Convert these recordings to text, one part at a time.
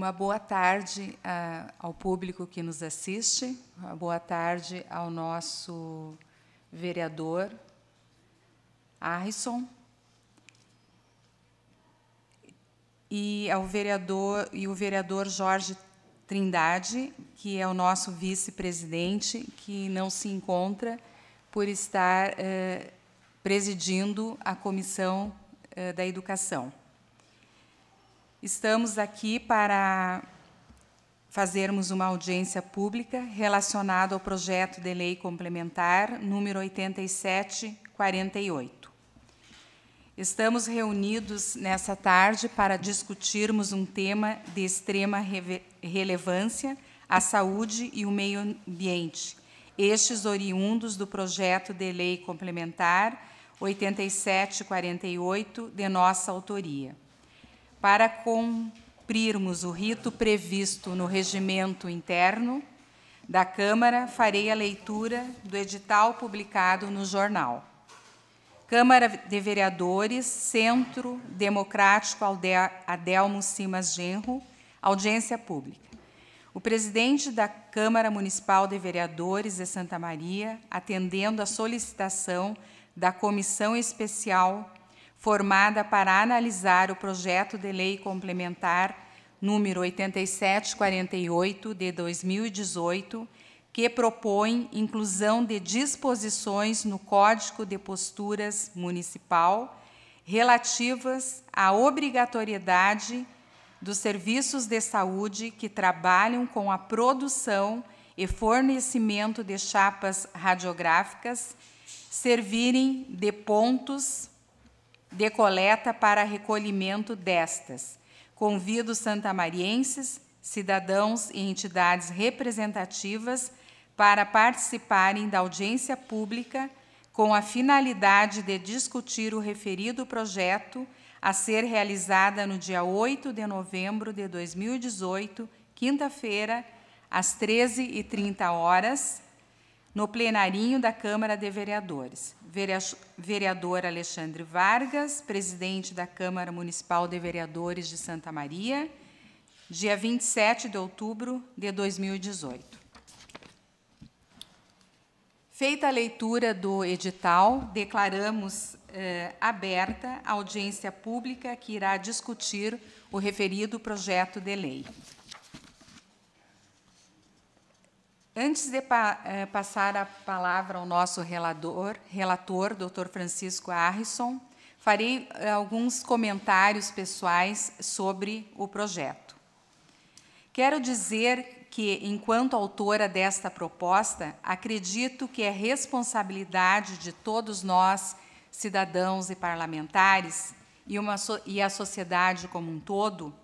Uma boa tarde ah, ao público que nos assiste, uma boa tarde ao nosso vereador Arrisson e ao vereador e o vereador Jorge Trindade, que é o nosso vice-presidente, que não se encontra por estar eh, presidindo a comissão eh, da educação. Estamos aqui para fazermos uma audiência pública relacionada ao projeto de lei complementar número 8748. Estamos reunidos nessa tarde para discutirmos um tema de extrema relevância, a saúde e o meio ambiente, estes oriundos do projeto de lei complementar 8748 de nossa autoria para cumprirmos o rito previsto no regimento interno da Câmara, farei a leitura do edital publicado no jornal. Câmara de Vereadores, Centro Democrático Adelmo Simas Genro, audiência pública. O presidente da Câmara Municipal de Vereadores de Santa Maria, atendendo à solicitação da Comissão Especial formada para analisar o projeto de lei complementar número 8748 de 2018, que propõe inclusão de disposições no Código de Posturas Municipal relativas à obrigatoriedade dos serviços de saúde que trabalham com a produção e fornecimento de chapas radiográficas servirem de pontos de coleta para recolhimento destas. Convido santamarienses, cidadãos e entidades representativas para participarem da audiência pública com a finalidade de discutir o referido projeto a ser realizada no dia 8 de novembro de 2018, quinta-feira, às 13h30 horas, no plenarinho da Câmara de Vereadores. Vereador Alexandre Vargas, presidente da Câmara Municipal de Vereadores de Santa Maria, dia 27 de outubro de 2018. Feita a leitura do edital, declaramos eh, aberta a audiência pública que irá discutir o referido projeto de lei. Antes de pa eh, passar a palavra ao nosso relator, relator Dr. Francisco Harrison, farei eh, alguns comentários pessoais sobre o projeto. Quero dizer que, enquanto autora desta proposta, acredito que é responsabilidade de todos nós, cidadãos e parlamentares, e, uma so e a sociedade como um todo,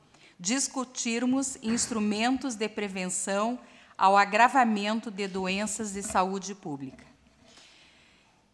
discutirmos instrumentos de prevenção e ao agravamento de doenças de saúde pública.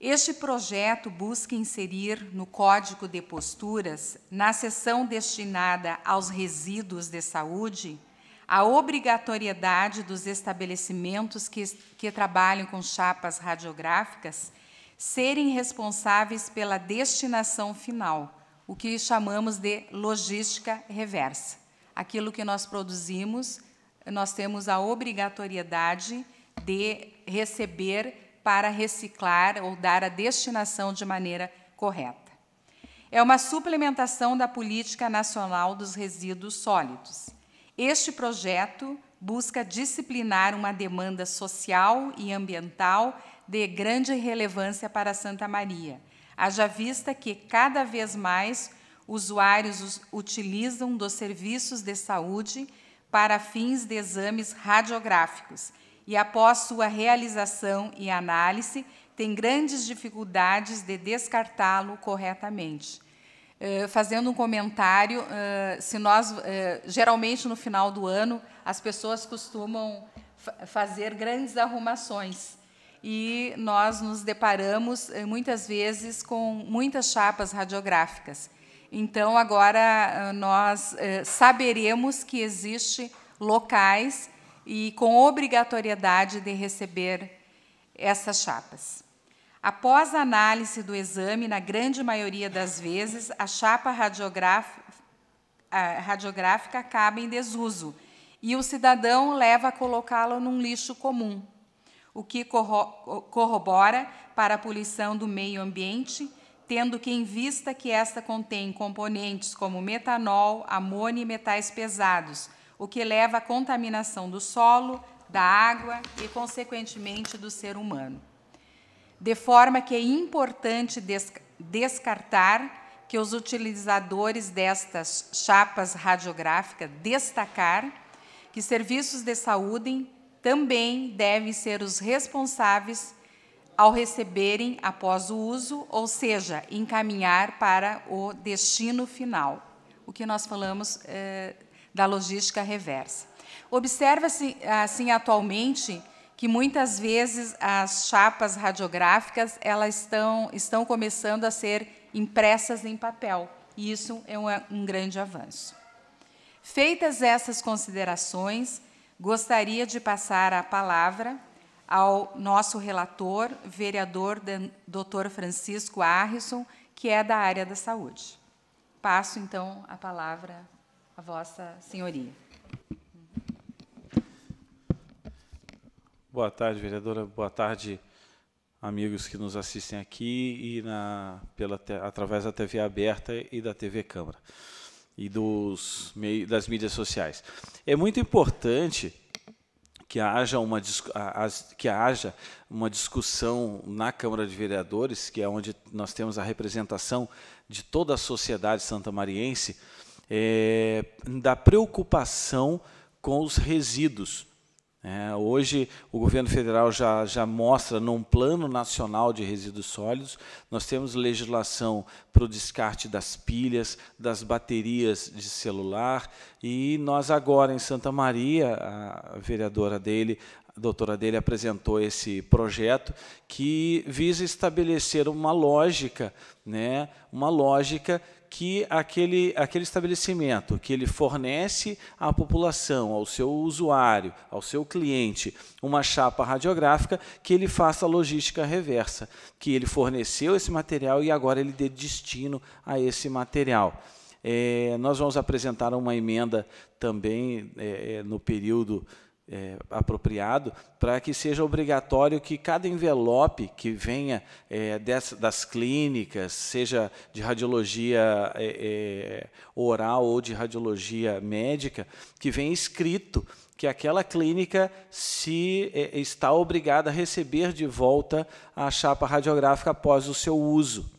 Este projeto busca inserir no Código de Posturas, na seção destinada aos resíduos de saúde, a obrigatoriedade dos estabelecimentos que, que trabalham com chapas radiográficas serem responsáveis pela destinação final, o que chamamos de logística reversa. Aquilo que nós produzimos nós temos a obrigatoriedade de receber para reciclar ou dar a destinação de maneira correta. É uma suplementação da Política Nacional dos Resíduos Sólidos. Este projeto busca disciplinar uma demanda social e ambiental de grande relevância para Santa Maria, haja vista que cada vez mais usuários utilizam dos serviços de saúde para fins de exames radiográficos e, após sua realização e análise, tem grandes dificuldades de descartá-lo corretamente. Eh, fazendo um comentário, eh, se nós eh, geralmente no final do ano as pessoas costumam fazer grandes arrumações e nós nos deparamos muitas vezes com muitas chapas radiográficas. Então, agora ah, nós eh, saberemos que existem locais e com obrigatoriedade de receber essas chapas. Após a análise do exame, na grande maioria das vezes, a chapa a radiográfica acaba em desuso e o cidadão leva a colocá-la num lixo comum, o que corro corrobora para a poluição do meio ambiente tendo que, em vista que esta contém componentes como metanol, amônia e metais pesados, o que leva à contaminação do solo, da água e, consequentemente, do ser humano. De forma que é importante descartar que os utilizadores destas chapas radiográficas destacar que serviços de saúde também devem ser os responsáveis ao receberem após o uso, ou seja, encaminhar para o destino final, o que nós falamos eh, da logística reversa. Observa-se, assim, atualmente, que muitas vezes as chapas radiográficas elas estão, estão começando a ser impressas em papel, e isso é um, um grande avanço. Feitas essas considerações, gostaria de passar a palavra ao nosso relator, vereador Dr. Francisco Arrison que é da área da saúde. Passo, então, a palavra à vossa senhoria. Boa tarde, vereadora. Boa tarde, amigos que nos assistem aqui e na, pela, através da TV aberta e da TV Câmara e dos, das mídias sociais. É muito importante que haja uma, que haja uma discussão na Câmara de Vereadores, que é onde nós temos a representação de toda a sociedade santamariense, é, eh, da preocupação com os resíduos. É, hoje, o governo federal já, já mostra, num plano nacional de resíduos sólidos, nós temos legislação para o descarte das pilhas, das baterias de celular, e nós agora em Santa Maria, a vereadora dele, a doutora dele apresentou esse projeto que visa estabelecer uma lógica, né, uma lógica que aquele, aquele estabelecimento que ele fornece à população, ao seu usuário, ao seu cliente, uma chapa radiográfica, que ele faça a logística reversa, que ele forneceu esse material e agora ele dê destino a esse material. É, nós vamos apresentar uma emenda também é, é no período é, apropriado para que seja obrigatório que cada envelope que venha é, dessa, das clínicas, seja de radiologia é, é oral ou de radiologia médica, que venha escrito que aquela clínica se é, está obrigada a receber de volta a chapa radiográfica após o seu uso.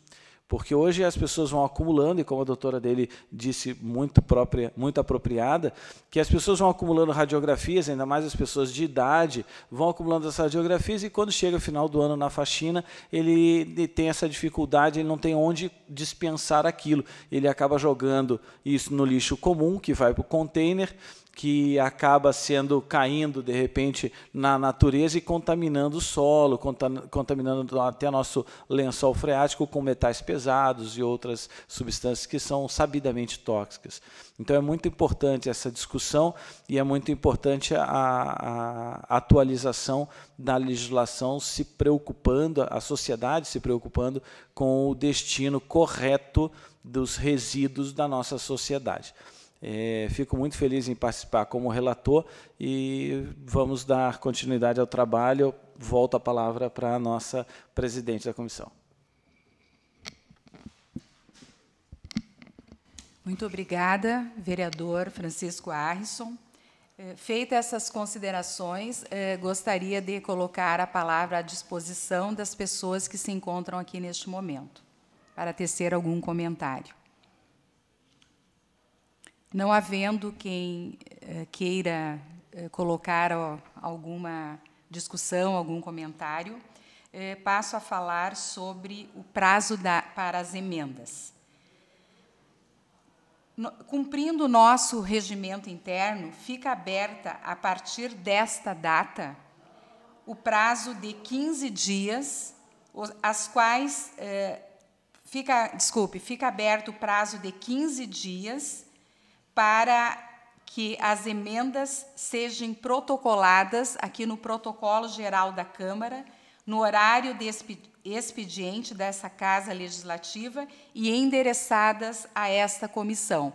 Porque hoje as pessoas vão acumulando, e como a doutora dele disse muito, própria, muito apropriada, que as pessoas vão acumulando radiografias, ainda mais as pessoas de idade, vão acumulando essas radiografias, e quando chega o final do ano na faxina, ele, ele tem essa dificuldade, ele não tem onde dispensar aquilo. Ele acaba jogando isso no lixo comum, que vai para o container, que acaba sendo caindo de repente na natureza e contaminando o solo, contaminando até nosso lençol freático com metais pesados e outras substâncias que são sabidamente tóxicas. Então é muito importante essa discussão e é muito importante a, a atualização da legislação se preocupando, a sociedade se preocupando com o destino correto dos resíduos da nossa sociedade. É, fico muito feliz em participar como relator e vamos dar continuidade ao trabalho. Volto a palavra para a nossa presidente da comissão. Muito obrigada, vereador Francisco Arrisson. Eh, Feitas essas considerações, eh, gostaria de colocar a palavra à disposição das pessoas que se encontram aqui neste momento, para tecer algum comentário. Não havendo quem eh, queira eh, colocar alguma discussão, algum comentário, eh, passo a falar sobre o prazo da, para as emendas. Cumprindo o nosso regimento interno, fica aberta, a partir desta data, o prazo de 15 dias, as quais. fica, desculpe, fica aberto o prazo de 15 dias para que as emendas sejam protocoladas aqui no Protocolo Geral da Câmara, no horário de expediente dessa Casa Legislativa e endereçadas a esta comissão.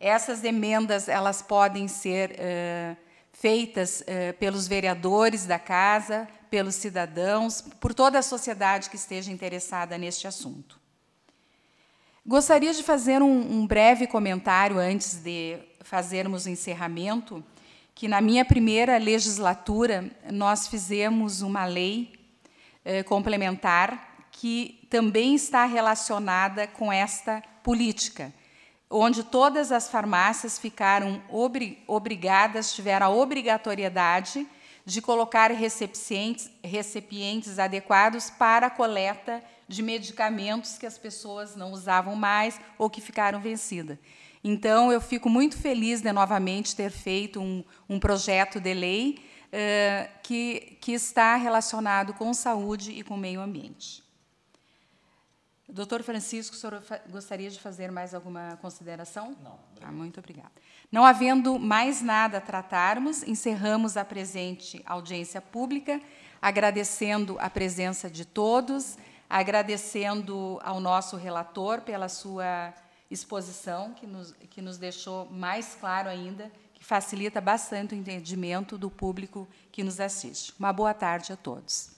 Essas emendas elas podem ser eh, feitas eh, pelos vereadores da Casa, pelos cidadãos, por toda a sociedade que esteja interessada neste assunto. Gostaria de fazer um, um breve comentário antes de fazermos o encerramento, que na minha primeira legislatura nós fizemos uma lei eh, complementar que também está relacionada com esta política, onde todas as farmácias ficaram obri obrigadas, tiveram a obrigatoriedade de colocar recipientes, recipientes adequados para a coleta de medicamentos que as pessoas não usavam mais ou que ficaram vencidas. Então, eu fico muito feliz de novamente ter feito um, um projeto de lei eh, que, que está relacionado com saúde e com meio ambiente. Doutor Francisco, o senhor gostaria de fazer mais alguma consideração? Não. Tá, muito obrigada. Não havendo mais nada a tratarmos, encerramos a presente audiência pública, agradecendo a presença de todos agradecendo ao nosso relator pela sua exposição, que nos, que nos deixou mais claro ainda, que facilita bastante o entendimento do público que nos assiste. Uma boa tarde a todos.